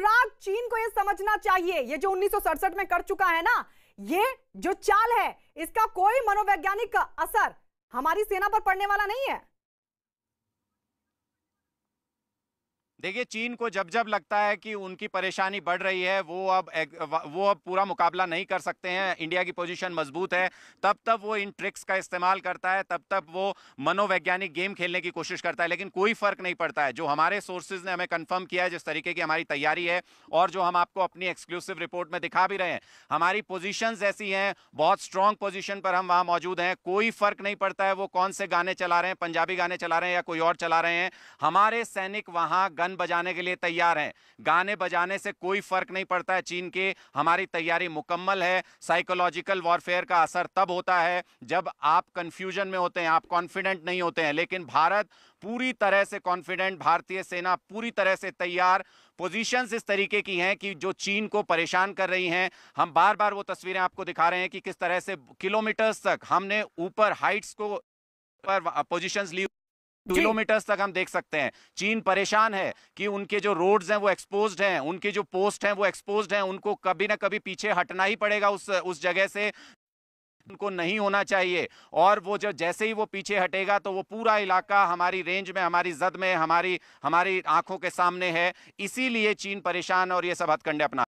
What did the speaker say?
प्राग चीन को यह समझना चाहिए ये जो उन्नीस में कर चुका है ना ये जो चाल है इसका कोई मनोवैज्ञानिक असर हमारी सेना पर पड़ने वाला नहीं है देखिए चीन को जब जब लगता है कि उनकी परेशानी बढ़ रही है वो अब वो अब पूरा मुकाबला नहीं कर सकते हैं इंडिया की पोजीशन मजबूत है तब तब वो इन ट्रिक्स का इस्तेमाल करता है तब तब वो मनोवैज्ञानिक गेम खेलने की कोशिश करता है लेकिन कोई फर्क नहीं पड़ता है जो हमारे सोर्सेज ने हमें कंफर्म किया है जिस तरीके की हमारी तैयारी है और जो हम आपको अपनी एक्सक्लूसिव रिपोर्ट में दिखा भी रहे हैं हमारी पोजिशन ऐसी हैं बहुत स्ट्रांग पोजिशन पर हम वहाँ मौजूद हैं कोई फर्क नहीं पड़ता है वो कौन से गाने चला रहे हैं पंजाबी गाने चला रहे हैं या कोई और चला रहे हैं हमारे सैनिक वहाँ गन बजाने के लिए तैयार हैं गाने बजाने से कोई फर्क नहीं पड़ता है चीन के हमारी तैयारी मुकम्मल है साइकोलॉजिकल वॉरफेयर का असर तब होता है जब आप कंफ्यूजन में होते हैं आप कॉन्फिडेंट नहीं होते हैं लेकिन भारत पूरी तरह से कॉन्फिडेंट भारतीय सेना पूरी तरह से तैयार पोजीशंस इस तरीके की हैं कि जो चीन को परेशान कर रही हैं हम बार बार वो तस्वीरें आपको दिखा रहे हैं कि किस तरह से किलोमीटर्स तक हमने ऊपर हाइट्स को पर पोजीशंस ली किलोमीटर्स तक हम देख सकते हैं चीन परेशान है कि उनके जो रोड्स हैं वो एक्सपोज्ड हैं उनके जो पोस्ट हैं वो एक्सपोज्ड हैं उनको कभी ना कभी पीछे हटना ही पड़ेगा उस उस जगह से उनको नहीं होना चाहिए और वो जब जैसे ही वो पीछे हटेगा तो वो पूरा इलाका हमारी रेंज में हमारी जद में हमारी हमारी आंखों के सामने है इसीलिए चीन परेशान और ये सब हथकंडे अपना